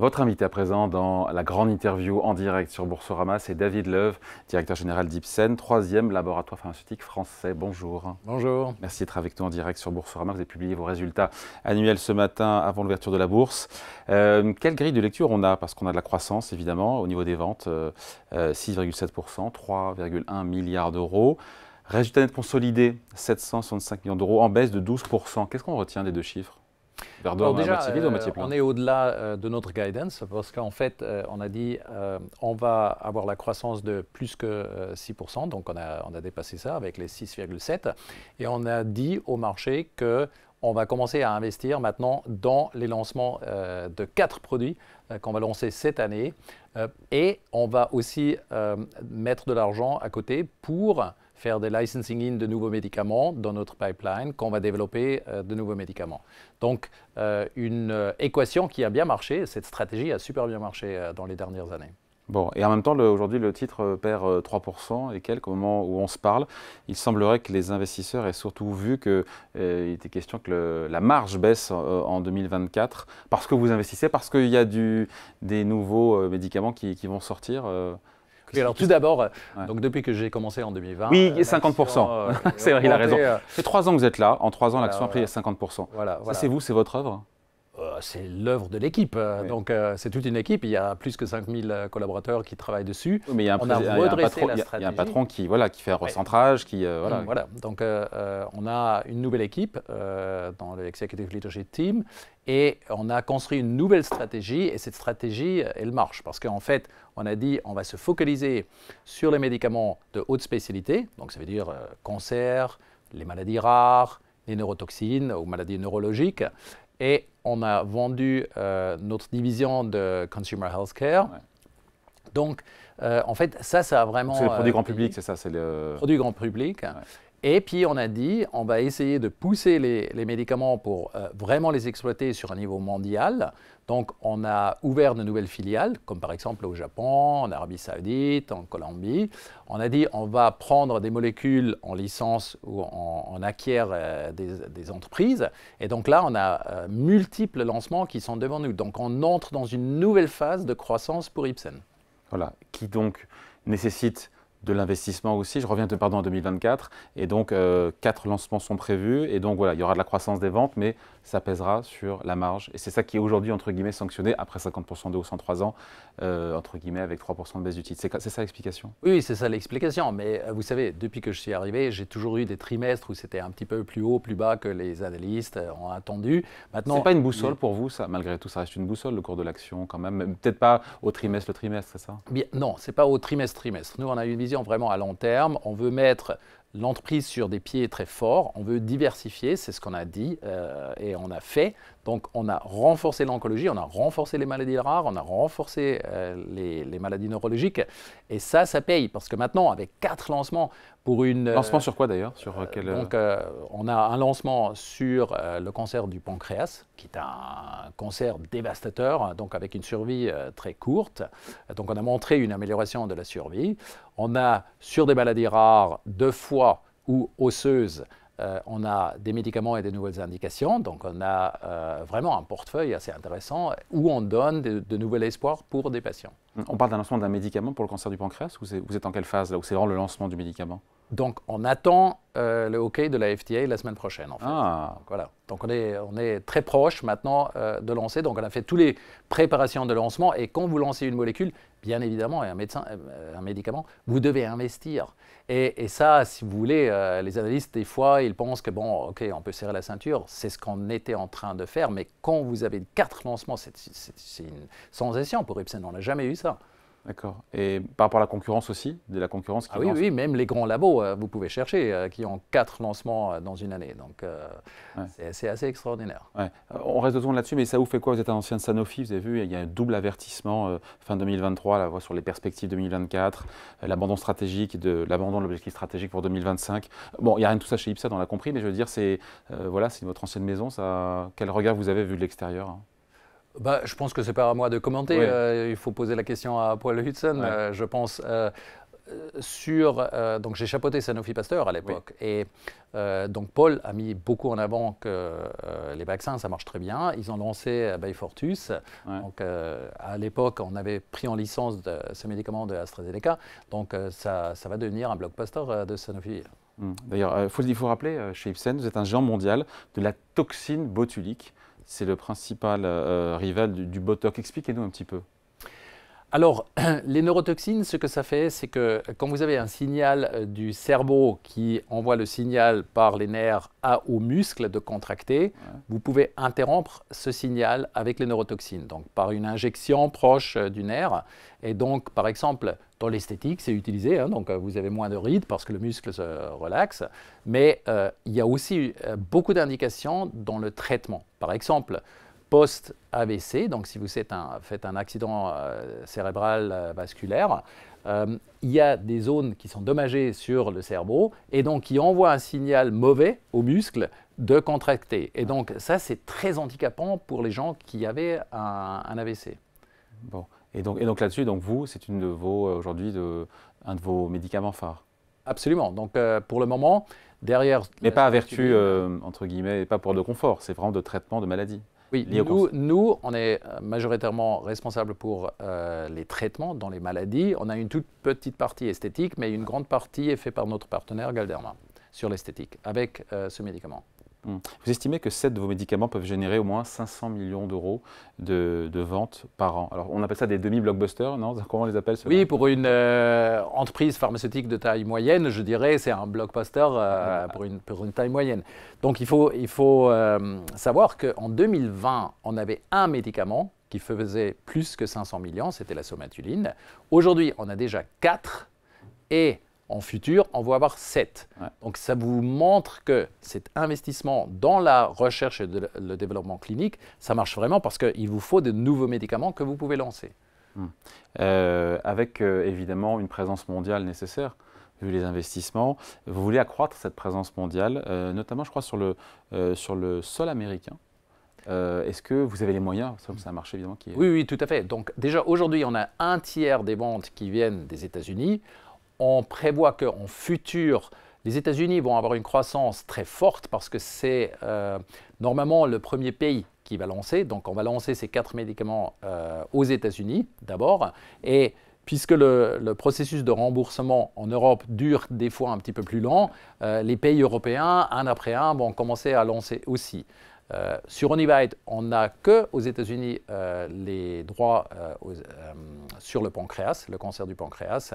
Votre invité à présent dans la grande interview en direct sur Boursorama, c'est David Love, directeur général d'Ipsen, troisième laboratoire pharmaceutique français. Bonjour. Bonjour. Merci d'être avec nous en direct sur Boursorama. Vous avez publié vos résultats annuels ce matin avant l'ouverture de la bourse. Euh, quelle grille de lecture on a Parce qu'on a de la croissance évidemment au niveau des ventes, 6,7%, euh, 3,1 milliards d'euros. Résultat net consolidé, 765 millions d'euros en baisse de 12%. Qu'est-ce qu'on retient des deux chiffres déjà, euh, On est au-delà euh, de notre guidance parce qu'en fait, euh, on a dit on va avoir la croissance de plus que 6%, donc on a, dépassé ça avec les 6,7%, et on a dit au marché qu'on va commencer à investir maintenant dans les lancements de quatre produits qu'on va lancer cette année. et on va aussi mettre de l'argent à côté pour faire des licensing in de nouveaux médicaments dans notre pipeline qu'on va développer euh, de nouveaux médicaments. Donc, euh, une euh, équation qui a bien marché, cette stratégie a super bien marché dans les dernières années. Bon, et en même temps, aujourd'hui, le titre perd 3% et quelques au moment où on se parle. Il semblerait que les investisseurs aient surtout vu qu'il était question que la marge baisse en 2024 parce que vous investissez, parce qu'il y a du, des nouveaux médicaments qui, qui, vont sortir alors tout d'abord, euh, donc depuis que j'ai commencé en 2020. Oui, 50%. Euh, euh, c'est vrai, il a raison. Ça fait trois ans que vous êtes là. En trois ans, l'action a pris 50%. Ça, c'est vous, c'est votre œuvre euh, c'est l'œuvre de l'équipe. Euh, donc, euh, c'est toute une équipe. Il y a plus que 5000 collaborateurs qui travaillent dessus. mais il y a un, Il y a un patron qui, voilà, qui fait un recentrage. Qui, mm, voilà. Donc, on a une nouvelle équipe dans l'Executive Leadership Team et on a construit une nouvelle stratégie et cette stratégie, elle marche parce qu'en fait, on a dit on va se focaliser sur les médicaments de haute spécialité, donc ça veut dire cancer, les maladies rares, les neurotoxines ou maladies neurologiques, et on a vendu euh, notre division de Consumer Healthcare. Care. Donc, euh, en fait, ça, ça a vraiment. C'est le produit euh, grand public, c'est ça C'est le. Produit grand public. Et puis on a dit, on va essayer de pousser les, médicaments pour euh, vraiment les exploiter sur un niveau mondial. Donc on a ouvert de nouvelles filiales, comme par exemple au Japon, en Arabie saoudite, en Colombie. On a dit, on va prendre des molécules en licence ou en acquiert euh, des, entreprises. Et donc là, on a euh, multiples lancements qui sont devant nous. Donc on entre dans une nouvelle phase de croissance pour Ipsen. Voilà, qui donc nécessite de l'investissement aussi. Je reviens de, pardon, en 2024. Et donc, euh, quatre lancements sont prévus. Et donc, voilà, il y aura de la croissance des ventes, mais ça pèsera sur la marge. Et c'est ça qui est aujourd'hui, entre guillemets, sanctionné après 50% de hausse en 3 ans, euh, entre guillemets, avec 3% de baisse du titre. C'est ça l'explication Oui, c'est ça l'explication. Mais euh, vous savez, depuis que je suis arrivé, j'ai toujours eu des trimestres où c'était un petit peu plus haut, plus bas que les analystes euh, ont attendu. Maintenant, c'est pas une boussole pour vous, ça Malgré tout, ça reste une boussole, le cours de l'action, quand même. Peut-être pas au trimestre, le trimestre, c'est ça Bien, Non, c'est pas au trimestre, trimestre. Nous, on a une vision vraiment à long terme. On veut mettre l'entreprise sur des pieds très forts. On veut diversifier, c'est ce qu'on a dit euh, et on a fait. Donc on a renforcé l'oncologie, on a renforcé les maladies rares, on a renforcé euh, les, maladies neurologiques. Et ça, ça paye parce que maintenant, avec quatre lancements pour une... Euh, lancement sur quoi d'ailleurs sur euh, quel... Donc on a un lancement sur le cancer du pancréas, qui est un cancer dévastateur, donc avec une survie très courte. Donc on a montré une amélioration de la survie. On a sur des maladies rares deux fois ou osseuses euh, on a des médicaments et des nouvelles indications, donc on a euh, vraiment un portefeuille assez intéressant où on donne de, nouveaux espoirs pour des patients. Hum, on parle d'un lancement d'un médicament pour le cancer du pancréas vous êtes en quelle phase là où c'est vraiment le lancement du médicament donc, on attend euh, le OK de la FDA la semaine prochaine, ah. Donc, voilà. Donc, on est, très proche maintenant de lancer. Donc, on a fait toutes les préparations de lancement. Et quand vous lancez une molécule, bien évidemment, et euh, un, médicament, vous devez investir. Et, ça, si vous voulez, euh, les analystes, des fois, ils pensent que, bon, OK, on peut serrer la ceinture, c'est ce qu'on était en train de faire, mais quand vous avez quatre lancements, c'est une sensation pour Ipsen, on n'a jamais eu ça. D'accord. Et par rapport à la concurrence aussi, de la concurrence qui ah oui, oui, même les grands labos, euh, vous pouvez chercher, euh, qui ont quatre lancements euh, dans une année. Donc, c'est assez extraordinaire. On reste deux secondes là-dessus, mais ça vous fait quoi Vous êtes un ancien de Sanofi, vous avez vu, il y a un double avertissement fin 2023, la voix sur les perspectives 2024, l'abandon stratégique, de l'abandon de l'objectif stratégique pour 2025. Bon, il n'y a rien de tout ça chez Ipsa, on l'a compris, mais je veux dire, c'est voilà, c'est votre ancienne maison. quel regard vous avez vu de l'extérieur hein? bah, je pense que c'est pas à moi de commenter. Euh, il faut poser la question à Paul Hudson, euh, je pense. Euh, sur, donc j'ai chapeauté Sanofi Pasteur à l'époque et donc Paul a mis beaucoup en avant que les vaccins ça marche très bien. Ils ont lancé Bayfortus. Donc à l'époque on avait pris en licence de, ce médicament de AstraZeneca. Donc ça, va devenir un blockbuster de Sanofi. Hmm. D'ailleurs, il faut, faut rappeler, chez Ipsen, vous êtes un géant mondial de la toxine botulique c'est le principal euh, rival du, Botox. Expliquez-nous un petit peu. Alors, les neurotoxines, ce que ça fait, c'est que quand vous avez un signal euh, du cerveau qui envoie le signal par les nerfs à, au muscles de contracter, vous pouvez interrompre ce signal avec les neurotoxines, donc par une injection proche euh, du nerf. Et donc, par exemple, dans l'esthétique, c'est utilisé, hein, donc euh, vous avez moins de rides parce que le muscle se relaxe, mais il y a aussi beaucoup d'indications dans le traitement. Par exemple, post-AVC, donc si vous êtes faites un accident euh, cérébral euh, vasculaire, euh, il y a des zones qui sont dommagées sur le cerveau et donc qui envoient un signal mauvais aux muscles de contracter. Et donc ça, c'est très handicapant pour les gens qui avaient un, un AVC. Bon. Et donc, et donc là-dessus, donc vous, c'est une de vos aujourd'hui de, un de vos médicaments phares. Absolument. Donc euh, pour le moment, derrière. Mais pas à euh, vertu, euh, entre guillemets, et pas pour le confort, c'est vraiment de traitement de maladie. Oui, nous, nous, on est majoritairement responsable pour les traitements dans les maladies. On a une toute petite partie esthétique, mais une grande partie est faite par notre partenaire Galderma sur l'esthétique avec ce médicament. Hmm. Vous estimez que 7 de vos médicaments peuvent générer au moins 500 millions d'euros de, ventes par an. Alors, on appelle ça des demi-blockbusters, non Comment on les appelle Oui, pour une euh, entreprise pharmaceutique de taille moyenne, je dirais, c'est un blockbuster euh, ah. pour, une, taille moyenne. Donc, il faut, euh, savoir qu'en 2020, on avait un médicament qui faisait plus que 500 millions, c'était la somatuline. Aujourd'hui, on a déjà 4 et en futur, on va avoir 7. Donc ça vous montre que cet investissement dans la recherche et le développement clinique, ça marche vraiment parce qu'il vous faut de nouveaux médicaments que vous pouvez lancer. Hmm. Euh, avec euh, évidemment une présence mondiale nécessaire vu les investissements. Vous voulez accroître cette présence mondiale, euh, notamment je crois sur le, sur le sol américain. Est-ce que vous avez les moyens C'est un marché évidemment qui Oui, oui, tout à fait. Donc déjà aujourd'hui, on a un tiers des ventes qui viennent des États-Unis on prévoit qu'en futur, les États-Unis vont avoir une croissance très forte parce que c'est euh, normalement le premier pays qui va lancer. Donc on va lancer ces quatre médicaments euh, aux États-Unis d'abord. Et puisque le, processus de remboursement en Europe dure des fois un petit peu plus long, euh, les pays européens, un après un, vont commencer à lancer aussi. Euh, sur Onivide, on n'a que aux États-Unis euh, les droits euh, sur le pancréas, le cancer du pancréas.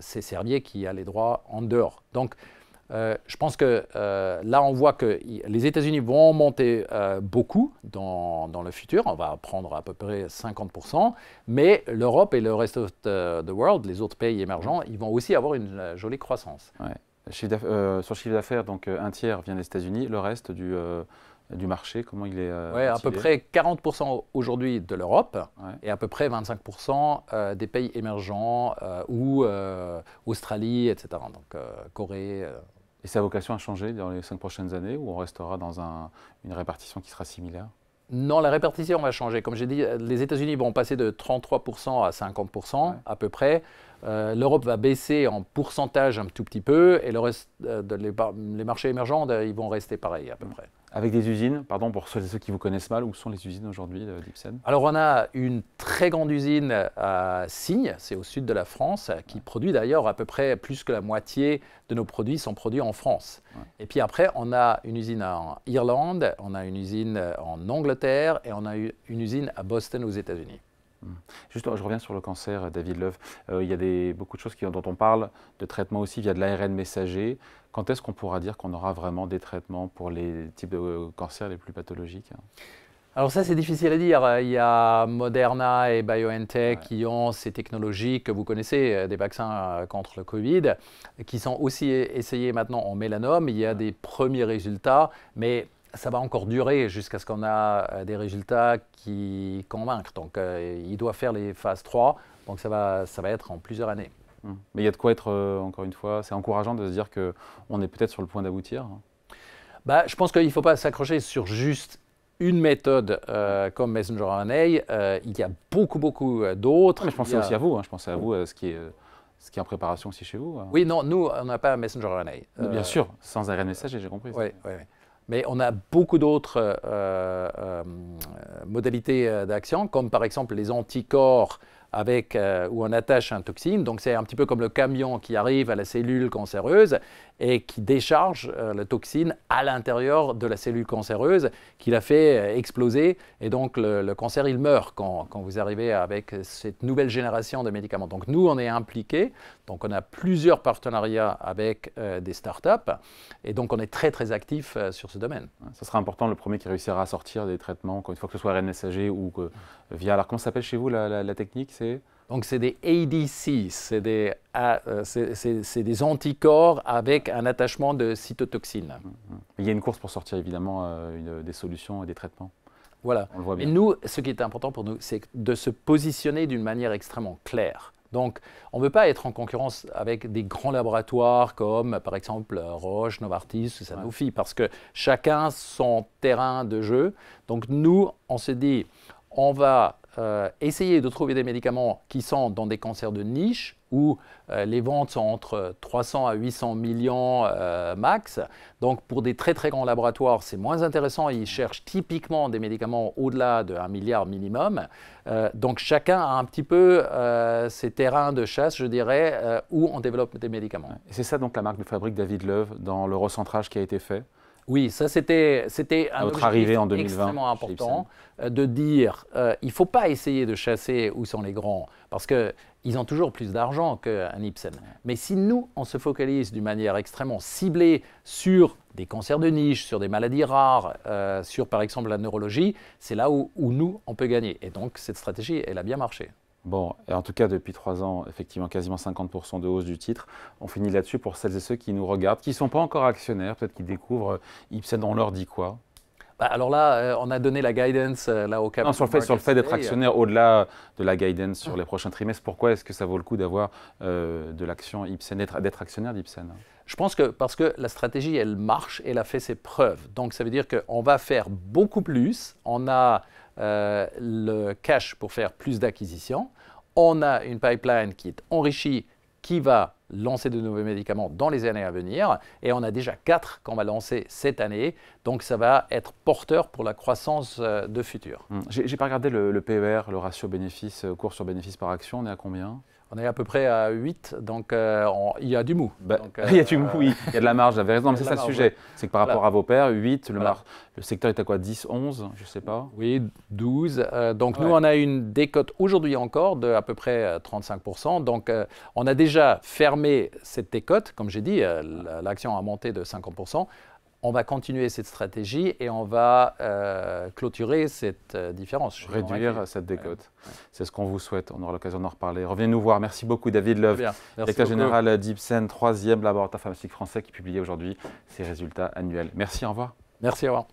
c'est Servier qui a les droits en dehors. Donc, je pense que là, on voit que les États-Unis vont monter beaucoup dans, le futur. On va prendre à peu près 50%. Mais l'Europe et le reste of the, world, les autres pays émergents, ils vont aussi avoir une jolie croissance. sur chiffre d'affaires, donc un tiers vient des États-Unis, le reste du du marché Comment il est euh, Oui, à peu près 40% aujourd'hui de l'Europe et à peu près 25% euh, des pays émergents euh, ou Australie, etc. Donc Corée. Et sa vocation a changé dans les cinq prochaines années ou on restera dans une répartition qui sera similaire non, la répartition va changer. Comme j'ai dit, les États-Unis vont passer de 33% à 50% à peu près. L'Europe va baisser en pourcentage un tout petit peu et le reste, de les, marchés émergents, ils vont rester pareils à peu mm. près avec des usines, pardon pour ceux, qui vous connaissent mal, où sont les usines aujourd'hui euh, d'Ipsen Alors on a une très grande usine à Signe, c'est au sud de la France, qui produit d'ailleurs à peu près plus que la moitié de nos produits sont produits en France. Et puis après, on a une usine en Irlande, on a une usine en Angleterre et on a une usine à Boston aux États-Unis. Mm. Juste, je reviens sur le cancer, euh, David Love. Euh, il y a des, beaucoup de choses qui, dont on parle, de traitements aussi via de l'ARN messager. Quand est-ce qu'on pourra dire qu'on aura vraiment des traitements pour les types de euh, cancers les plus pathologiques hein alors ça, c'est difficile à dire. Il y a Moderna et BioNTech qui ont ces technologies que vous connaissez, des vaccins contre le Covid, qui sont aussi essayés maintenant en mélanome. Il y a des premiers résultats, mais ça va encore durer jusqu'à ce qu'on a euh, des résultats qui convainquent. Donc, euh, il doit faire les phases 3, donc ça va, ça va être en plusieurs années. Mmh. Mais il y a de quoi être, euh, encore une fois, c'est encourageant de se dire qu'on est peut-être sur le point d'aboutir. Hein. Bah, je pense qu'il ne faut pas s'accrocher sur juste une méthode comme Messenger RNA. il y a beaucoup, beaucoup d'autres. Mais je pensais aussi à vous, hein. je pensais à vous, ce qui est ce qui est en préparation aussi chez vous. Hein. Oui, non, nous, on n'a pas messenger RNA. Bien sûr, sans ARN messager, j'ai compris. oui, oui. Mais on a beaucoup d'autres euh, euh, euh, modalités d'action, comme par exemple les anticorps avec, où on attache un toxine. Donc c'est un petit peu comme le camion qui arrive à la cellule cancéreuse et qui décharge la toxine à l'intérieur de la cellule cancéreuse, qui la fait exploser. Et donc le, cancer, il meurt quand, quand, vous arrivez avec cette nouvelle génération de médicaments. Donc nous, on est impliqués donc on a plusieurs partenariats avec des euh, des startups et donc on est très très actif euh, sur ce domaine. Ça sera important le premier qui réussira à sortir des traitements, une fois que ce soit RNSAG ou via. Alors comment s'appelle chez vous la, technique C'est donc c'est des ADC, euh, c'est des, anticorps avec un attachement de cytotoxine. Hum, hum. Il y a une course pour sortir évidemment des solutions et des traitements. Voilà. Et nous, ce qui est important pour nous, c'est de se positionner d'une manière extrêmement claire. Donc, on ne veut pas être en concurrence avec des grands laboratoires comme, par exemple, Roche, Novartis ou Sanofi, parce que chacun son terrain de jeu. Donc, nous, on se dit, on va euh, essayer de trouver des médicaments qui sont dans des cancers de niche où euh, les ventes sont entre 300 à 800 millions euh, max. Donc pour des très très grands laboratoires, c'est moins intéressant. Ils cherchent typiquement des médicaments au-delà de milliard minimum. donc chacun a un petit peu ses terrains de chasse, je dirais, où on développe des médicaments. C'est ça donc la marque de fabrique David Love dans le recentrage qui a été fait oui, ça c'était un notre en 2020, extrêmement important euh, de dire euh, il ne faut pas essayer de chasser où sont les grands parce qu'ils ont toujours plus d'argent qu'un Ibsen. Mais si nous, on se focalise d'une manière extrêmement ciblée sur des cancers de niche, sur des maladies rares, euh, sur par exemple la neurologie, c'est là où nous, on peut gagner. Et donc cette stratégie, elle a bien marché. Bon, et en tout cas depuis trois ans, effectivement quasiment 50% de hausse du titre. On finit là-dessus pour celles et ceux qui nous regardent, qui ne sont pas encore actionnaires, peut-être qui découvrent euh, Ipsen, on leur dit quoi bah, alors là, euh, on a donné la guidance euh, là au Cap. sur le fait, d'être actionnaire, au-delà de la guidance sur les prochains trimestres, pourquoi est-ce que ça vaut le coup d'avoir de l'action Ipsen, d'être actionnaire d'Ipsen je pense que parce que la stratégie, elle marche, elle a fait ses preuves. Donc ça veut dire qu'on va faire beaucoup plus. On a euh, le cash pour faire plus d'acquisitions. On a une pipeline qui est enrichie, qui va lancer de nouveaux médicaments dans les années à venir. Et on a déjà quatre qu'on va lancer cette année. Donc ça va être porteur pour la croissance euh, de futur. Hum, j'ai pas regardé le, le, PER, le ratio bénéfice, euh, cours sur bénéfice par action. On est à combien on est à peu près à 8, donc euh, il y a du mou. Bah, il y a du euh, mou, oui. Il y a de la marge, j'avais raison, mais c'est ça le sujet. C'est que par rapport à vos pairs, 8, le, le secteur est à quoi 10, 11, je ne sais pas Oui, 12. Euh, donc nous, on a une décote aujourd'hui encore de à peu près 35%. Donc on a déjà fermé cette décote. Comme j'ai dit, l'action a monté de 50% on va continuer cette stratégie et on va euh, clôturer cette euh, différence. Réduire cette décote. C'est ce qu'on vous souhaite. On aura l'occasion d'en reparler. Revenez nous voir. Merci beaucoup, David Love, directeur général d'Ipsen, troisième laboratoire pharmaceutique français qui publie aujourd'hui ses résultats annuels. Merci, au revoir. Merci, au revoir.